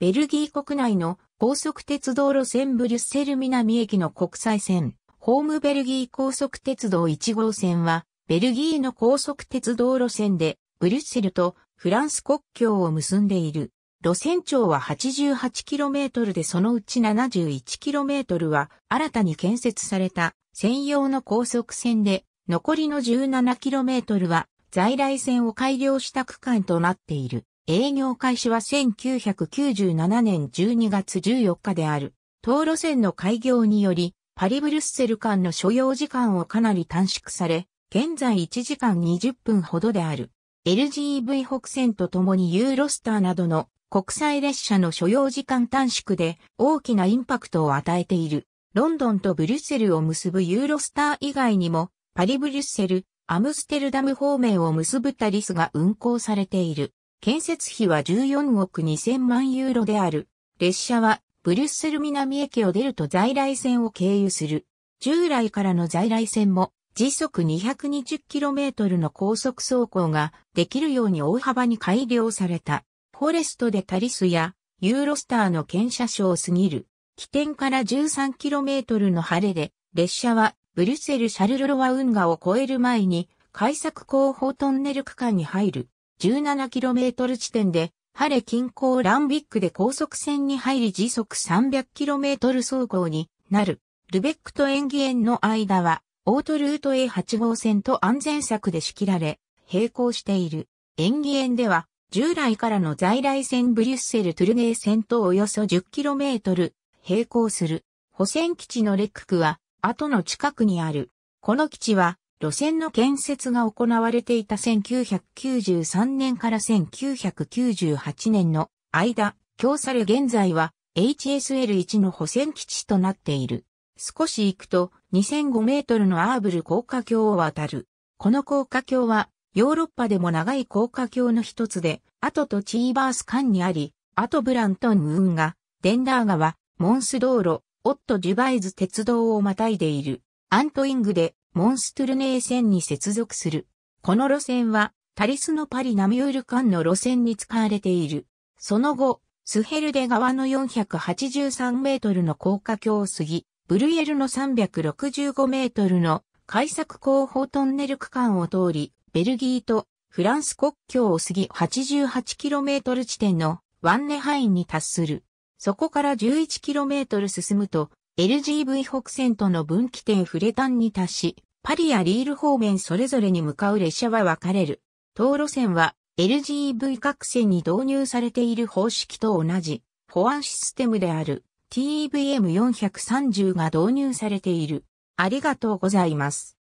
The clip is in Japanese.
ベルギー国内の高速鉄道路線ブリュッセル南駅の国際線、ホームベルギー高速鉄道1号線は、ベルギーの高速鉄道路線で、ブリュッセルとフランス国境を結んでいる。路線長は 88km でそのうち 71km は新たに建設された専用の高速線で、残りの 17km は在来線を改良した区間となっている。営業開始は1997年12月14日である。当路線の開業により、パリ・ブルッセル間の所要時間をかなり短縮され、現在1時間20分ほどである。LGV 北線とともにユーロスターなどの国際列車の所要時間短縮で大きなインパクトを与えている。ロンドンとブリュッセルを結ぶユーロスター以外にも、パリ・ブリュッセル、アムステルダム方面を結ぶタリスが運行されている。建設費は14億2000万ユーロである。列車はブリュッセル南駅を出ると在来線を経由する。従来からの在来線も時速 220km の高速走行ができるように大幅に改良された。フォレストでタリスやユーロスターの検車所を過ぎる。起点から 13km の晴れで、列車はブリュッセル・シャルルロワ運河を越える前に、改作広報トンネル区間に入る。17km 地点で、ハレ近郊ランビックで高速線に入り時速 300km 走行になる。ルベックとエンギエンの間は、オートルート A8 号線と安全策で仕切られ、並行している。エンギエンでは、従来からの在来線ブリュッセル・トゥルネー線とおよそ 10km 並行する。保線基地のレック区は、後の近くにある。この基地は、路線の建設が行われていた1993年から1998年の間、京サル現在は HSL1 の補線基地となっている。少し行くと2005メートルのアーブル高架橋を渡る。この高架橋はヨーロッパでも長い高架橋の一つで、アトとチーバース間にあり、アトブラントン運河、デンダー川、モンス道路、オット・ジュバイズ鉄道をまたいでいる。アントイングでモンストゥルネー線に接続する。この路線は、タリスのパリナミュール間の路線に使われている。その後、スヘルデ川の483メートルの高架橋を過ぎ、ブルエルの365メートルの開削広報トンネル区間を通り、ベルギーとフランス国境を過ぎ8 8トル地点のワンネハインに達する。そこから1 1トル進むと、LGV 北線との分岐点フレタンに達し、パリやリール方面それぞれに向かう列車は分かれる。当路線は LGV 各線に導入されている方式と同じ保安システムである TEVM430 が導入されている。ありがとうございます。